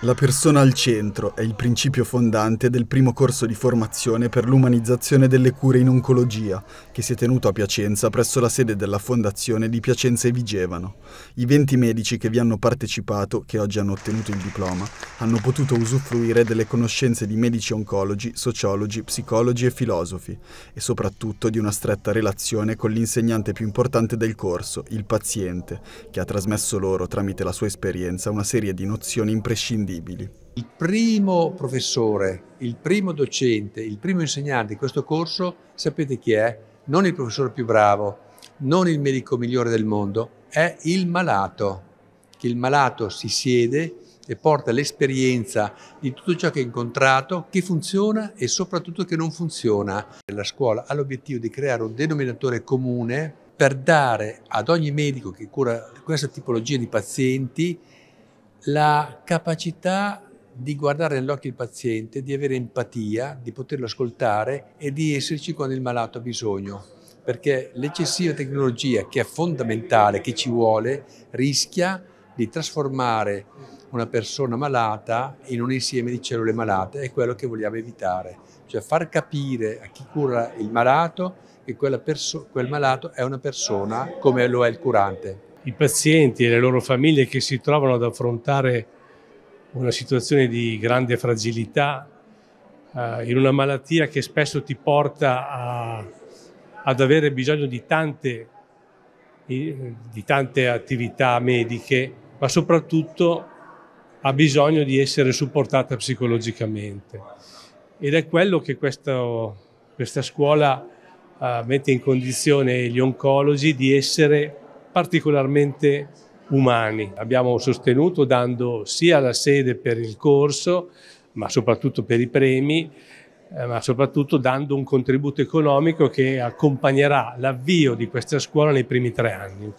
La persona al centro è il principio fondante del primo corso di formazione per l'umanizzazione delle cure in oncologia, che si è tenuto a Piacenza presso la sede della Fondazione di Piacenza e Vigevano. I 20 medici che vi hanno partecipato, che oggi hanno ottenuto il diploma, hanno potuto usufruire delle conoscenze di medici oncologi, sociologi, psicologi e filosofi, e soprattutto di una stretta relazione con l'insegnante più importante del corso, il paziente, che ha trasmesso loro, tramite la sua esperienza, una serie di nozioni imprescindibili imprescindibili. Il primo professore, il primo docente, il primo insegnante di questo corso, sapete chi è? Non il professore più bravo, non il medico migliore del mondo, è il malato, che il malato si siede e porta l'esperienza di tutto ciò che ha incontrato, che funziona e soprattutto che non funziona. La scuola ha l'obiettivo di creare un denominatore comune per dare ad ogni medico che cura questa tipologia di pazienti la capacità di guardare nell'occhio il paziente, di avere empatia, di poterlo ascoltare e di esserci quando il malato ha bisogno, perché l'eccessiva tecnologia che è fondamentale, che ci vuole, rischia di trasformare una persona malata in un insieme di cellule malate, è quello che vogliamo evitare, cioè far capire a chi cura il malato che quel malato è una persona come lo è il curante i pazienti e le loro famiglie che si trovano ad affrontare una situazione di grande fragilità, eh, in una malattia che spesso ti porta a, ad avere bisogno di tante, eh, di tante attività mediche, ma soprattutto ha bisogno di essere supportata psicologicamente. Ed è quello che questo, questa scuola eh, mette in condizione gli oncologi di essere particolarmente umani. Abbiamo sostenuto dando sia la sede per il corso, ma soprattutto per i premi, eh, ma soprattutto dando un contributo economico che accompagnerà l'avvio di questa scuola nei primi tre anni.